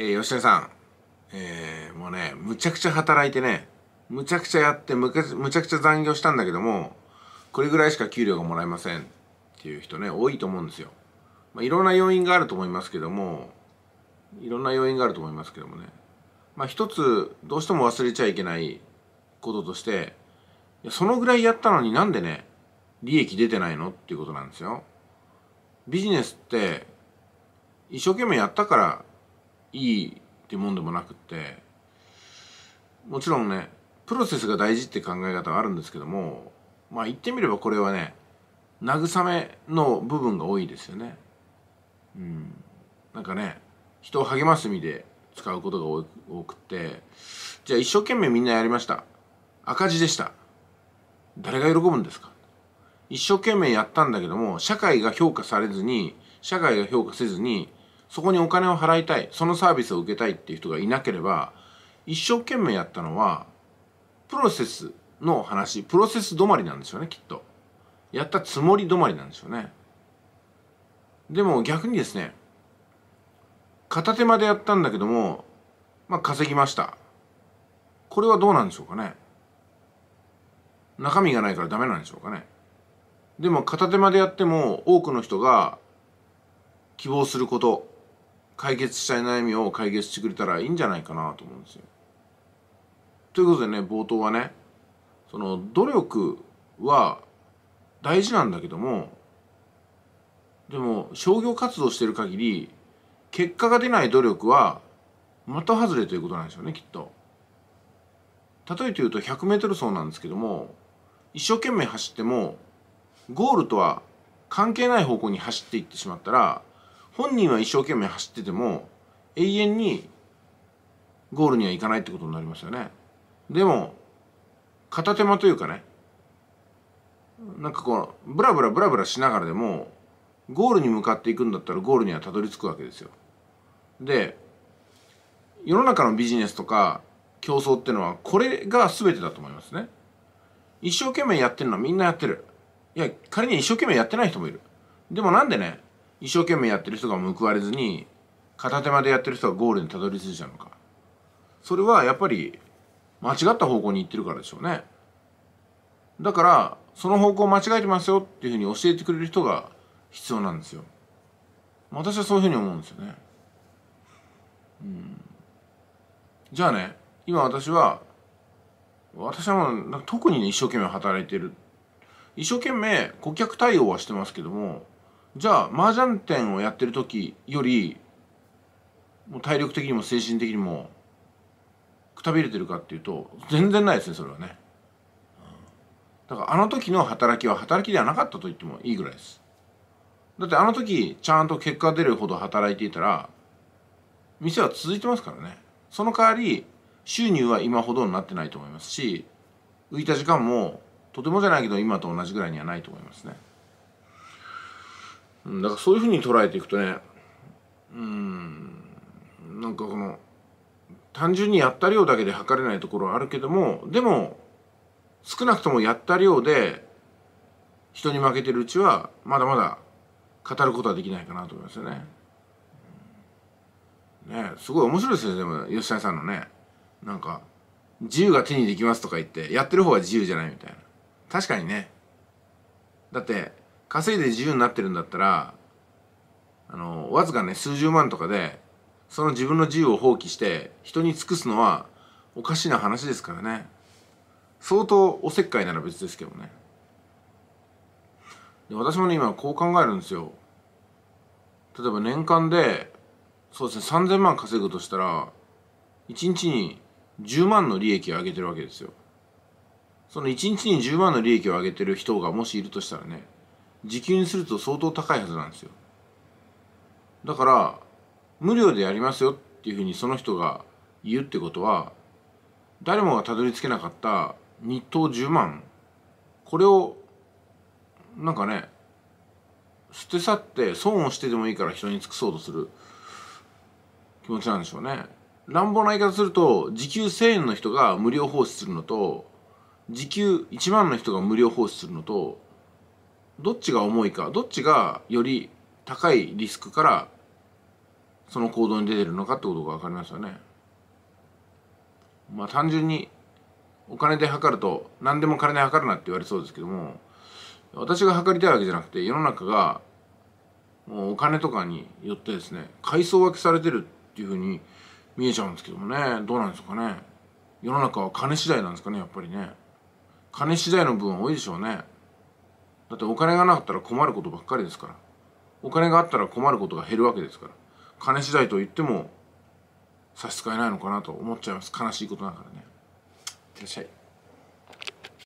えー、吉田さん、えー、もうね、むちゃくちゃ働いてね、むちゃくちゃやってむ、むちゃくちゃ残業したんだけども、これぐらいしか給料がもらえませんっていう人ね、多いと思うんですよ。まあ、いろんな要因があると思いますけども、いろんな要因があると思いますけどもね。まあ一つ、どうしても忘れちゃいけないこととして、そのぐらいやったのになんでね、利益出てないのっていうことなんですよ。ビジネスって、一生懸命やったからいいってもんでもなくってもちろんねプロセスが大事って考え方はあるんですけどもまあ言ってみればこれはね慰めの部分が多いですよね。うん、なんかね人を励ます意味で使うことが多くてじゃあ一生懸命みんなやりました赤字でした誰が喜ぶんですか一生懸命やったんだけども社会が評価されずに社会が評価せずにそこにお金を払いたいそのサービスを受けたいっていう人がいなければ一生懸命やったのはプロセスの話プロセス止まりなんですよねきっとやったつもり止まりなんですよねでも逆にですね片手間でやったんだけどもまあ稼ぎましたこれはどうなんでしょうかね中身がないからダメなんでしょうかねでも片手間でやっても多くの人が希望すること解決したい悩みを解決してくれたらいいんじゃないかなと思うんですよ。ということでね冒頭はねその努力は大事なんだけどもでも商業活動してる限り結果が出ない努力は的外れということなんですよねきっと。例えて言うと 100m 走なんですけども一生懸命走ってもゴールとは関係ない方向に走っていってしまったら本人は一生懸命走ってても永遠にゴールには行かないってことになりますよねでも片手間というかねなんかこうブラブラブラブラしながらでもゴールに向かっていくんだったらゴールにはたどり着くわけですよで世の中のビジネスとか競争ってのはこれが全てだと思いますね一生懸命やってるのはみんなやってるいや仮に一生懸命やってない人もいるでもなんでね一生懸命やってる人が報われずに片手間でやってる人がゴールにたどり着いちゃうのかそれはやっぱり間違った方向に行ってるからでしょうねだからその方向を間違えてますよっていうふうに教えてくれる人が必要なんですよ私はそういうふうに思うんですよねうんじゃあね今私は私はもう特にね一生懸命働いてる一生懸命顧客対応はしてますけどもじゃあ麻雀店をやってる時よりもう体力的にも精神的にもくたびれてるかっていうと全然ないですねそれはねだからあの時の働きは働きではなかったと言ってもいいぐらいですだってあの時ちゃんと結果出るほど働いていたら店は続いてますからねその代わり収入は今ほどになってないと思いますし浮いた時間もとてもじゃないけど今と同じぐらいにはないと思いますねだからそういうふうに捉えていくとねうんなんかこの単純にやった量だけで測れないところはあるけどもでも少なくともやった量で人に負けてるうちはまだまだ語ることはできないかなと思いますよね。ねすごい面白いですよでも吉谷さんのねなんか自由が手にできますとか言ってやってる方は自由じゃないみたいな確かにねだって稼いで自由になってるんだったらあのわずかね数十万とかでその自分の自由を放棄して人に尽くすのはおかしな話ですからね相当おせっかいなら別ですけどねで私もね今こう考えるんですよ例えば年間でそうですね3000万稼ぐとしたら1日に10万の利益を上げてるわけですよその1日に10万の利益を上げてる人がもしいるとしたらね時給にすると相当高いはずなんですよだから無料でやりますよっていうふうにその人が言うってことは誰もがたどり着けなかった日当10万これをなんかね捨て去って損をしてでもいいから人に尽くそうとする気持ちなんでしょうね乱暴な言い方すると時給1000円の人が無料奉仕するのと時給1万の人が無料奉仕するのとどっちが重いかどっちがより高いリスクからその行動に出てるのかってことが分かりますよね。まあ単純にお金で測ると何でも金で測るなって言われそうですけども私が測りたいわけじゃなくて世の中がもうお金とかによってですね階層分けされてるっていうふうに見えちゃうんですけどもねどうなんですかね世の中は金次第なんですかねやっぱりね金次第の分多いでしょうね。だってお金がなかったら困ることばっかりですからお金があったら困ることが減るわけですから金次第と言っても差し支えないのかなと思っちゃいます悲しいことだからねいってらっしゃい